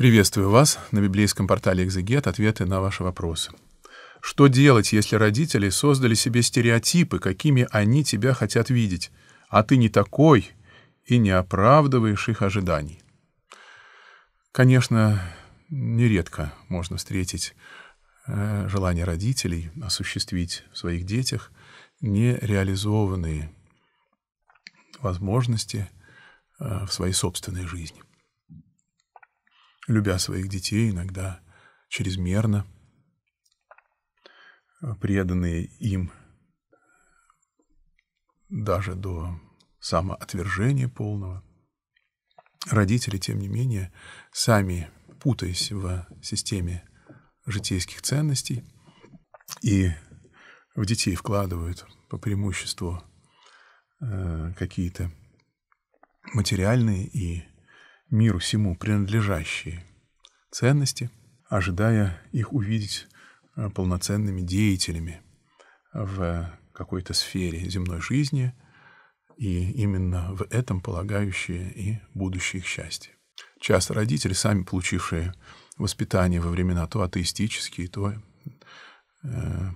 Приветствую вас на библейском портале «Экзегет» ответы на ваши вопросы. Что делать, если родители создали себе стереотипы, какими они тебя хотят видеть, а ты не такой и не оправдываешь их ожиданий? Конечно, нередко можно встретить э, желание родителей осуществить в своих детях нереализованные возможности э, в своей собственной жизни любя своих детей, иногда чрезмерно, э, преданные им даже до самоотвержения полного. Родители, тем не менее, сами путаясь в системе житейских ценностей и в детей вкладывают по преимуществу э, какие-то материальные и миру всему принадлежащие ценности, ожидая их увидеть э, полноценными деятелями э, в какой-то сфере земной жизни и именно в этом полагающие и будущее их счастье. Часто родители, сами получившие воспитание во времена то атеистические, то э,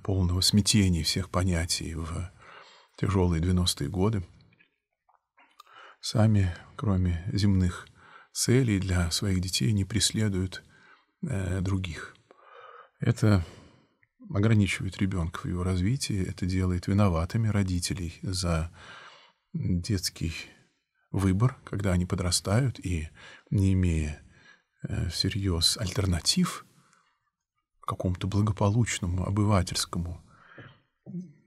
полного смятения всех понятий в тяжелые 90-е годы, сами, кроме земных целей для своих детей не преследуют э, других. Это ограничивает ребенка в его развитии, это делает виноватыми родителей за детский выбор, когда они подрастают и, не имея э, всерьез альтернатив какому-то благополучному, обывательскому,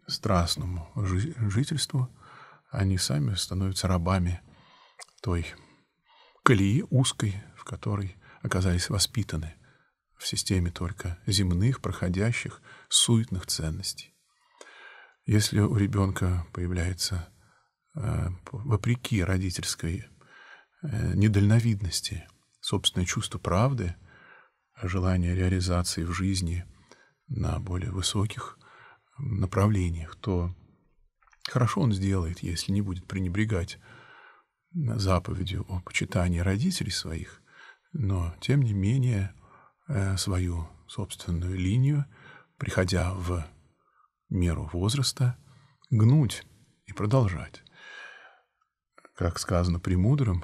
страстному жительству, они сами становятся рабами той колеи узкой, в которой оказались воспитаны, в системе только земных, проходящих, суетных ценностей. Если у ребенка появляется э, вопреки родительской э, недальновидности, собственное чувство правды, желание реализации в жизни на более высоких направлениях, то хорошо он сделает, если не будет пренебрегать заповедью о почитании родителей своих, но, тем не менее, э, свою собственную линию, приходя в меру возраста, гнуть и продолжать. Как сказано премудрым,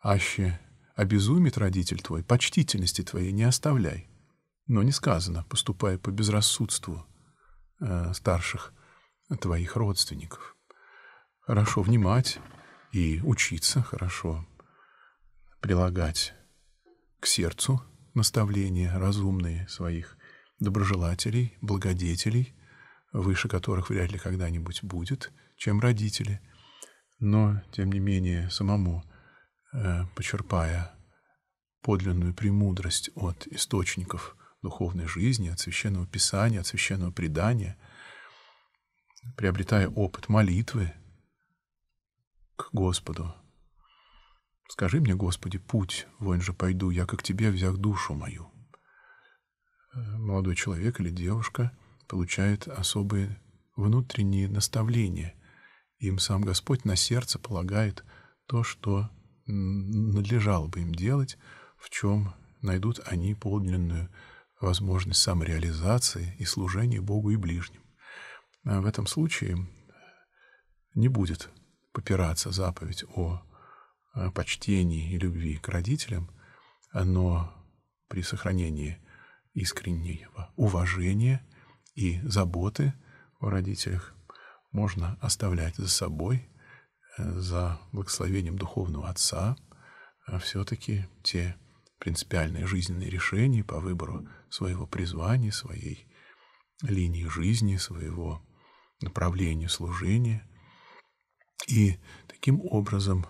аще обезумит родитель твой, почтительности твоей не оставляй. Но не сказано, поступая по безрассудству э, старших твоих родственников. Хорошо внимать, и учиться хорошо, прилагать к сердцу наставления разумные своих доброжелателей, благодетелей, выше которых вряд ли когда-нибудь будет, чем родители, но, тем не менее, самому, э, почерпая подлинную премудрость от источников духовной жизни, от священного писания, от священного предания, приобретая опыт молитвы, к Господу. Скажи мне, Господи, путь, вон же пойду, я как Тебе взяв душу мою. Э, молодой человек или девушка получает особые внутренние наставления. Им сам Господь на сердце полагает то, что надлежало бы им делать, в чем найдут они подлинную возможность самореализации и служения Богу и ближним. А в этом случае не будет попираться заповедь о э, почтении и любви к родителям, но при сохранении искреннего уважения и заботы о родителях можно оставлять за собой, э, за благословением духовного отца, а все-таки те принципиальные жизненные решения по выбору своего призвания, своей линии жизни, своего направления служения – и таким образом,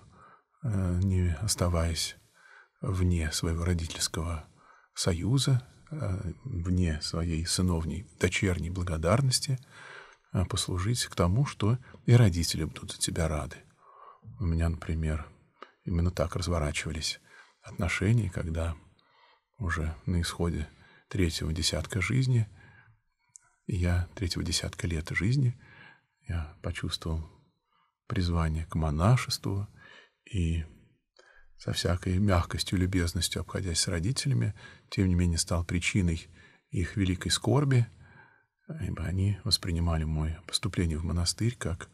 э, не оставаясь вне своего родительского союза, э, вне своей сыновней, дочерней благодарности, э, послужить к тому, что и родители будут за тебя рады. У меня, например, именно так разворачивались отношения, когда уже на исходе третьего десятка жизни, я третьего десятка лет жизни, я почувствовал призвание к монашеству и со всякой мягкостью любезностью обходясь с родителями, тем не менее стал причиной их великой скорби, ибо они воспринимали мое поступление в монастырь как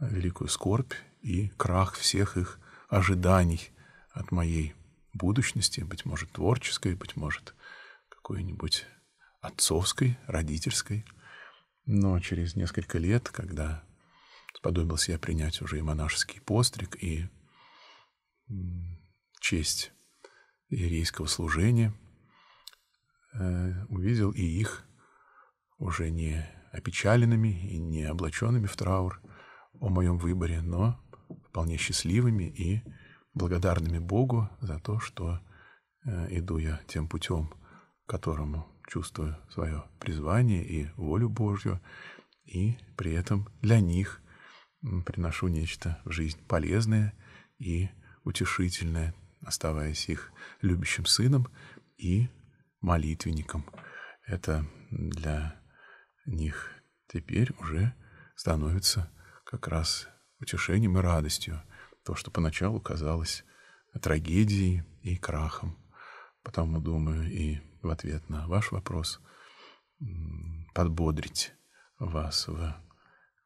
великую скорбь и крах всех их ожиданий от моей будущности, быть может, творческой, быть может, какой-нибудь отцовской, родительской. Но через несколько лет, когда сподобился я принять уже и монашеский постриг, и честь иерейского служения, э, увидел и их уже не опечаленными и не облаченными в траур о моем выборе, но вполне счастливыми и благодарными Богу за то, что э, иду я тем путем, которому чувствую свое призвание и волю Божью, и при этом для них – приношу нечто в жизнь полезное и утешительное, оставаясь их любящим сыном и молитвенником. Это для них теперь уже становится как раз утешением и радостью, то, что поначалу казалось трагедией и крахом. Потому, ну, думаю, и в ответ на ваш вопрос подбодрить вас в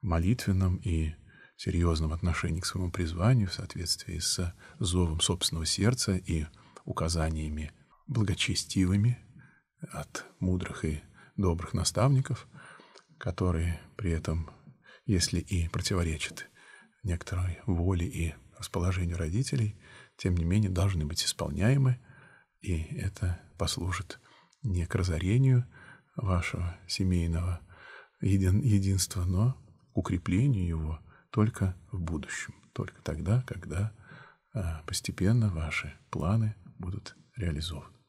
молитвенном и серьезном отношении к своему призванию в соответствии с зовом собственного сердца и указаниями благочестивыми от мудрых и добрых наставников, которые при этом, если и противоречат некоторой воле и расположению родителей, тем не менее должны быть исполняемы, и это послужит не к разорению вашего семейного един, единства, но к укреплению его – только в будущем, только тогда, когда а, постепенно ваши планы будут реализованы.